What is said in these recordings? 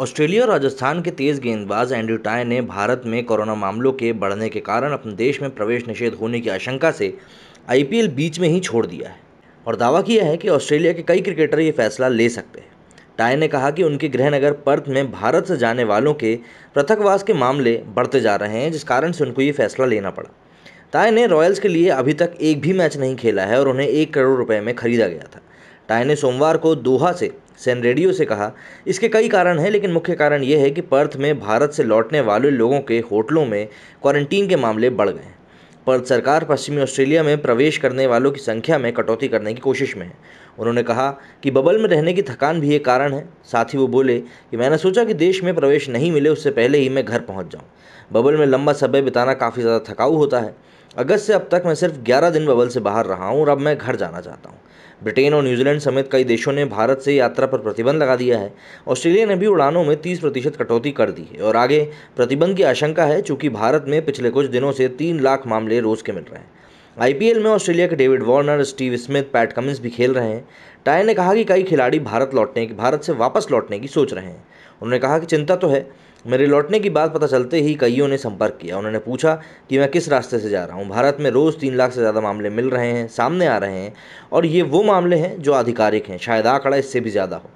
Australia और राजस्थान के तेज गेंदबाज एंड्रयू टाय ने भारत में कोरोना मामलों के बढ़ने के कारण अपने देश में प्रवेश निषेध होने की आशंका से आईपीएल बीच में ही छोड़ दिया है और दावा किया है कि ऑस्ट्रेलिया के कई क्रिकेटर ये फैसला ले सकते हैं टाय ने कहा कि उनके गृहनगर पर्थ में भारत से जाने वालों के पृथकवास के मामले बढ़ते जा रहे हैं जिस कारण से उनको ये फैसला लेना पड़ा टाय ने रॉयल्स के लिए अभी तक एक भी मैच नहीं खेला है और उन्हें एक करोड़ रुपये में खरीदा गया था टाई ने सोमवार को दोहा से सैन रेडियो से कहा इसके कई कारण हैं लेकिन मुख्य कारण ये है कि पर्थ में भारत से लौटने वाले लोगों के होटलों में क्वारंटीन के मामले बढ़ गए पर्थ सरकार पश्चिमी ऑस्ट्रेलिया में प्रवेश करने वालों की संख्या में कटौती करने की कोशिश में है उन्होंने कहा कि बबल में रहने की थकान भी एक कारण है साथ ही वो बोले कि मैंने सोचा कि देश में प्रवेश नहीं मिले उससे पहले ही मैं घर पहुंच जाऊं बबल में लंबा समय बिताना काफ़ी ज़्यादा थकाऊ होता है अगस्त से अब तक मैं सिर्फ 11 दिन बबल से बाहर रहा हूँ और अब मैं घर जाना चाहता हूँ ब्रिटेन और न्यूजीलैंड समेत कई देशों ने भारत से यात्रा पर प्रतिबंध लगा दिया है ऑस्ट्रेलिया ने भी उड़ानों में 30 प्रतिशत कटौती कर दी है और आगे प्रतिबंध की आशंका है चूँकि भारत में पिछले कुछ दिनों से तीन लाख मामले रोज़ के मिल रहे हैं आईपीएल में ऑस्ट्रेलिया के David Warner Steve Smith Pat Cummins भी खेल रहे हैं टाय ने कहा कि कई खिलाड़ी भारत लौटने की भारत से वापस लौटने की सोच रहे हैं उन्होंने कहा कि चिंता तो है मेरे लौटने की बात पता चलते ही कईयों ने संपर्क किया उन्होंने पूछा कि मैं किस रास्ते से जा रहा हूँ भारत में रोज़ तीन लाख से ज़्यादा मामले मिल रहे हैं सामने आ रहे हैं और ये वो मामले हैं जो आधिकारिक हैं शायद आंकड़ा इससे भी ज़्यादा हो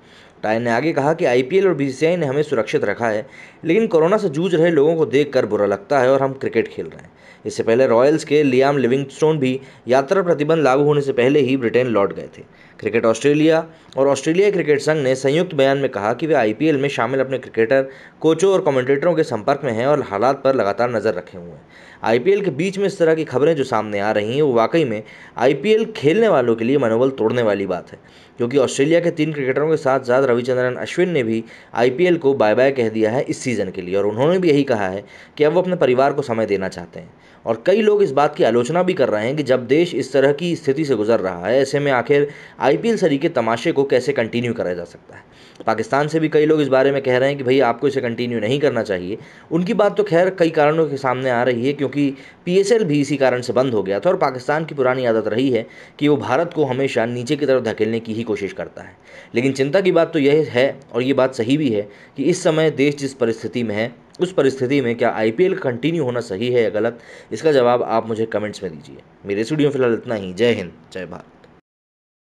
टाई ने आगे कहा कि आईपीएल और बीसीसीआई ने हमें सुरक्षित रखा है लेकिन कोरोना से जूझ रहे लोगों को देख कर बुरा लगता है और हम क्रिकेट खेल रहे हैं इससे पहले रॉयल्स के लियाम लिविंगस्टोन भी यात्रा प्रतिबंध लागू होने से पहले ही ब्रिटेन लौट गए थे क्रिकेट ऑस्ट्रेलिया और ऑस्ट्रेलिया क्रिकेट संघ ने संयुक्त बयान में कहा कि वे आईपीएल में शामिल अपने क्रिकेटर कोचों और कमेंटेटरों के संपर्क में हैं और हालात पर लगातार नज़र रखे हुए हैं आई के बीच में इस तरह की खबरें जो सामने आ रही हैं वो वाकई में आई खेलने वालों के लिए मनोबल तोड़ने वाली बात है क्योंकि ऑस्ट्रेलिया के तीन क्रिकेटरों के साथ साथ रविचंद्रन अश्विन ने भी आईपीएल को बाय बाय कह दिया है इस सीज़न के लिए और उन्होंने भी यही कहा है कि अब वो अपने परिवार को समय देना चाहते हैं और कई लोग इस बात की आलोचना भी कर रहे हैं कि जब देश इस तरह की स्थिति से गुजर रहा है ऐसे में आखिर आई सरी के तमाशे को कैसे कंटिन्यू कराया जा सकता है पाकिस्तान से भी कई लोग इस बारे में कह रहे हैं कि भाई आपको इसे कंटिन्यू नहीं करना चाहिए उनकी बात तो खैर कई कारणों के सामने आ रही है क्योंकि पी भी इसी कारण से बंद हो गया था और पाकिस्तान की पुरानी आदत रही है कि वो भारत को हमेशा नीचे की तरफ धकेलने की ही कोशिश करता है लेकिन चिंता की बात तो यह है और ये बात सही भी है कि इस समय देश जिस परिस्थिति में है उस परिस्थिति में क्या आई पी एल कंटिन्यू होना सही है या गलत इसका जवाब आप मुझे कमेंट्स में दीजिए मेरे स्टूडियो में फिलहाल इतना ही जय हिंद जय भारत